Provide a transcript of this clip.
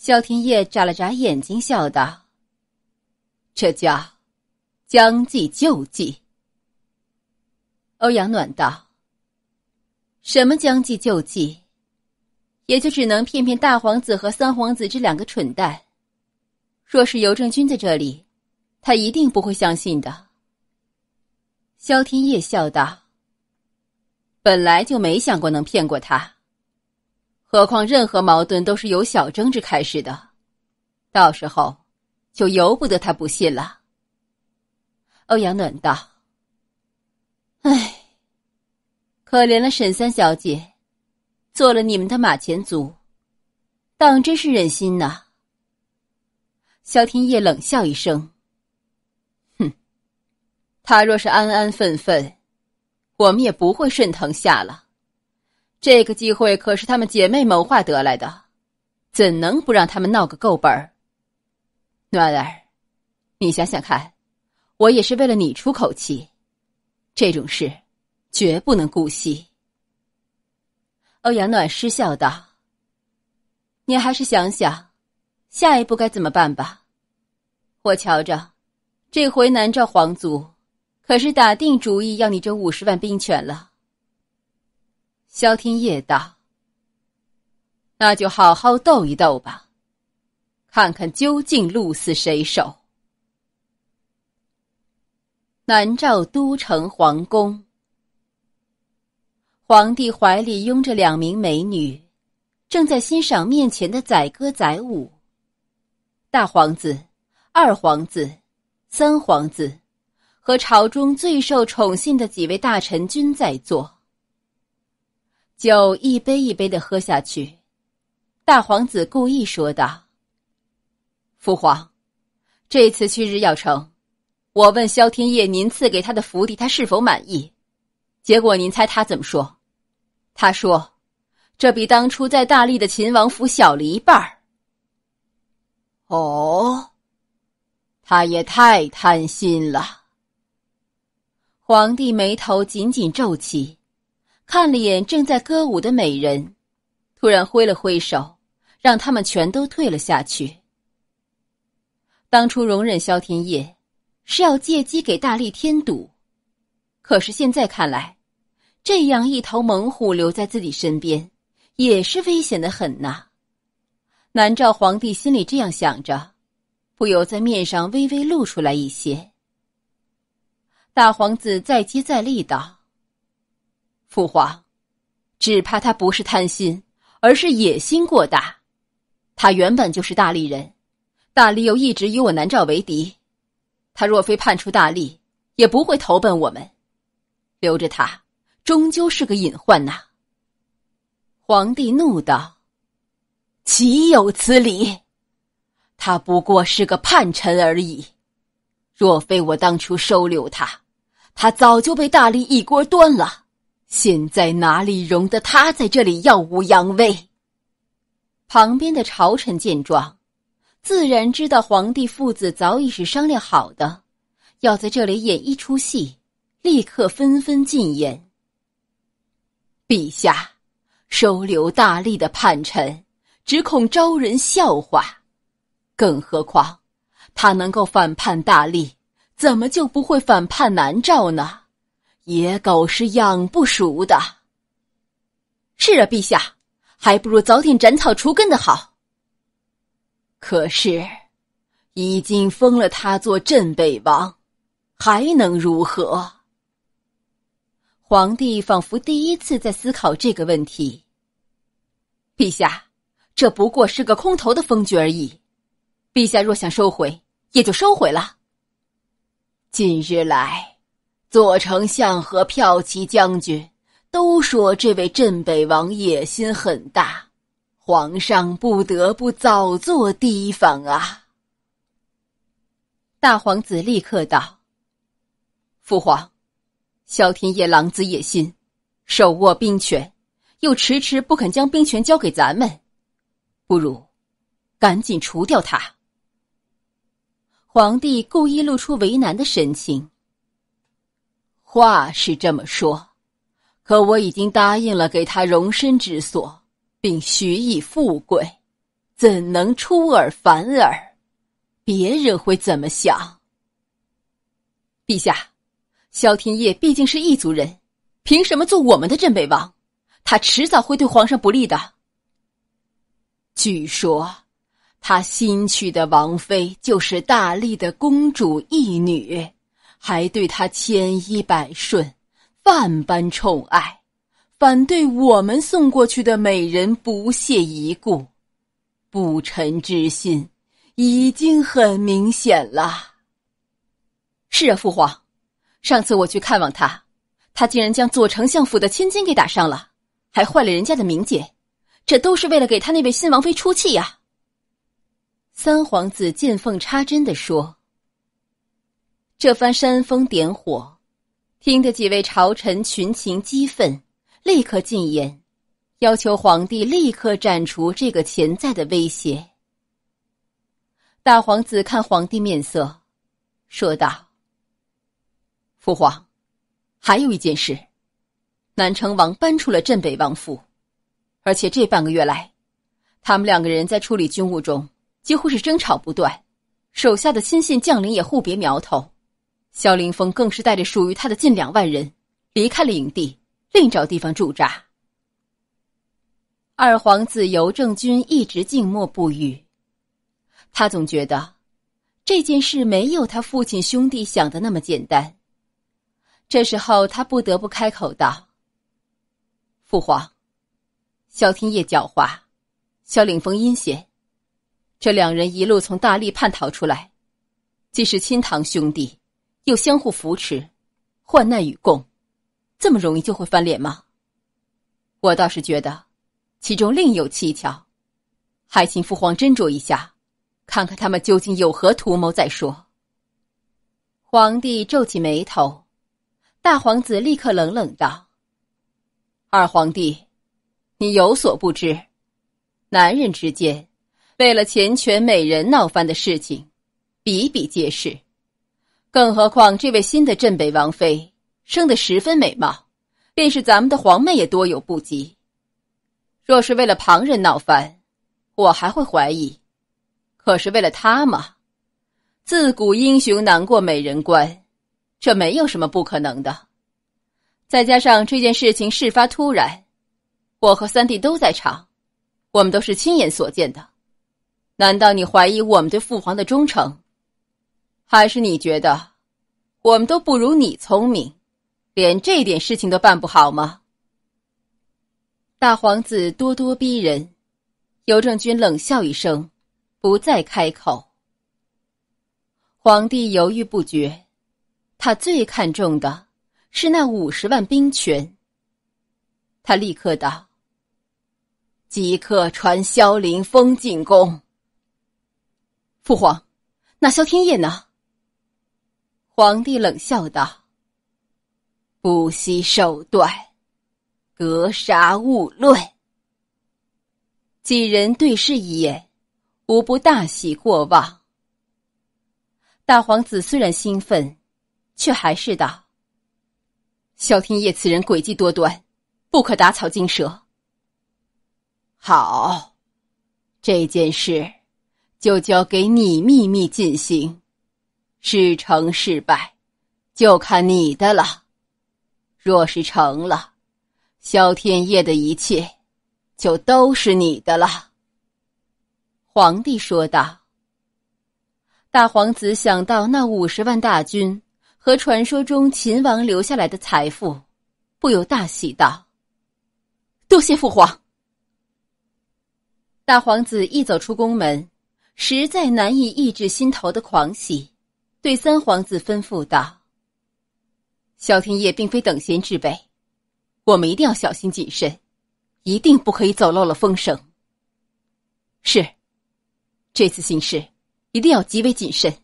萧天业眨了眨眼睛，笑道：“这叫将计就计。”欧阳暖道：“什么将计就计，也就只能骗骗大皇子和三皇子这两个蠢蛋。若是邮政军在这里，他一定不会相信的。”萧天业笑道：“本来就没想过能骗过他。”何况任何矛盾都是由小争执开始的，到时候就由不得他不信了。欧阳暖道：“唉，可怜了沈三小姐，做了你们的马前卒，当真是忍心呐。”萧天业冷笑一声：“哼，他若是安安分分，我们也不会顺藤下了。”这个机会可是她们姐妹谋划得来的，怎能不让她们闹个够本儿？暖儿，你想想看，我也是为了你出口气，这种事绝不能姑息。欧阳暖失笑道：“你还是想想，下一步该怎么办吧。我瞧着，这回南诏皇族可是打定主意要你这五十万兵权了。”萧天业道：“那就好好斗一斗吧，看看究竟鹿死谁手。”南诏都城皇宫，皇帝怀里拥着两名美女，正在欣赏面前的载歌载舞。大皇子、二皇子、三皇子和朝中最受宠信的几位大臣均在座。酒一杯一杯的喝下去，大皇子故意说道：“父皇，这次去日耀城，我问萧天业您赐给他的府邸，他是否满意？结果您猜他怎么说？他说，这比当初在大利的秦王府小了一半儿。哦，他也太贪心了。”皇帝眉头紧紧皱起。看了眼正在歌舞的美人，突然挥了挥手，让他们全都退了下去。当初容忍萧天业，是要借机给大力添堵，可是现在看来，这样一头猛虎留在自己身边，也是危险的很呐。南诏皇帝心里这样想着，不由在面上微微露出来一些。大皇子再接再厉道。父皇，只怕他不是贪心，而是野心过大。他原本就是大理人，大理又一直与我南诏为敌，他若非叛出大理，也不会投奔我们。留着他，终究是个隐患呐。皇帝怒道：“岂有此理！他不过是个叛臣而已，若非我当初收留他，他早就被大理一锅端了。”现在哪里容得他在这里耀武扬威？旁边的朝臣见状，自然知道皇帝父子早已是商量好的，要在这里演一出戏，立刻纷纷进言：“陛下，收留大力的叛臣，只恐招人笑话。更何况，他能够反叛大力，怎么就不会反叛南诏呢？”野狗是养不熟的。是啊，陛下，还不如早点斩草除根的好。可是，已经封了他做镇北王，还能如何？皇帝仿佛第一次在思考这个问题。陛下，这不过是个空头的封爵而已。陛下若想收回，也就收回了。近日来。左丞相和骠骑将军都说，这位镇北王野心很大，皇上不得不早做提防啊。大皇子立刻道：“父皇，萧天夜狼子野心，手握兵权，又迟迟不肯将兵权交给咱们，不如赶紧除掉他。”皇帝故意露出为难的神情。话是这么说，可我已经答应了给他容身之所，并许以富贵，怎能出尔反尔？别人会怎么想？陛下，萧天业毕竟是异族人，凭什么做我们的镇北王？他迟早会对皇上不利的。据说，他新娶的王妃就是大丽的公主义女。还对他千依百顺、万般宠爱，反对我们送过去的美人不屑一顾，不臣之心已经很明显了。是啊，父皇，上次我去看望他，他竟然将左丞相府的千金给打伤了，还坏了人家的名节，这都是为了给他那位新王妃出气呀。三皇子见缝插针的说。这番煽风点火，听得几位朝臣群情激愤，立刻进言，要求皇帝立刻斩除这个潜在的威胁。大皇子看皇帝面色，说道：“父皇，还有一件事，南城王搬出了镇北王府，而且这半个月来，他们两个人在处理军务中几乎是争吵不断，手下的亲信将领也互别苗头。”萧凌峰更是带着属于他的近两万人离开了营地，另找地方驻扎。二皇子尤正军一直静默不语，他总觉得这件事没有他父亲兄弟想的那么简单。这时候，他不得不开口道：“父皇，萧天业狡猾，萧凌峰阴险，这两人一路从大力叛逃出来，既是亲堂兄弟。”又相互扶持，患难与共，这么容易就会翻脸吗？我倒是觉得，其中另有蹊跷，还请父皇斟酌一下，看看他们究竟有何图谋再说。皇帝皱起眉头，大皇子立刻冷冷道：“二皇帝，你有所不知，男人之间为了钱权美人闹翻的事情，比比皆是。”更何况，这位新的镇北王妃生得十分美貌，便是咱们的皇妹也多有不及。若是为了旁人闹翻，我还会怀疑；可是为了她嘛，自古英雄难过美人关，这没有什么不可能的。再加上这件事情事发突然，我和三弟都在场，我们都是亲眼所见的。难道你怀疑我们对父皇的忠诚？还是你觉得，我们都不如你聪明，连这点事情都办不好吗？大皇子咄咄逼人，邮政君冷笑一声，不再开口。皇帝犹豫不决，他最看重的是那五十万兵权。他立刻道：“即刻传萧凌风进宫。”父皇，那萧天业呢？皇帝冷笑道：“不惜手段，格杀勿论。”几人对视一眼，无不大喜过望。大皇子虽然兴奋，却还是道：“萧天业此人诡计多端，不可打草惊蛇。”好，这件事就交给你秘密进行。是成是败，就看你的了。若是成了，萧天业的一切就都是你的了。”皇帝说道。大皇子想到那五十万大军和传说中秦王留下来的财富，不由大喜道：“多谢父皇！”大皇子一走出宫门，实在难以抑制心头的狂喜。对三皇子吩咐道：“萧天业并非等闲之辈，我们一定要小心谨慎，一定不可以走漏了风声。是，这次行事一定要极为谨慎。”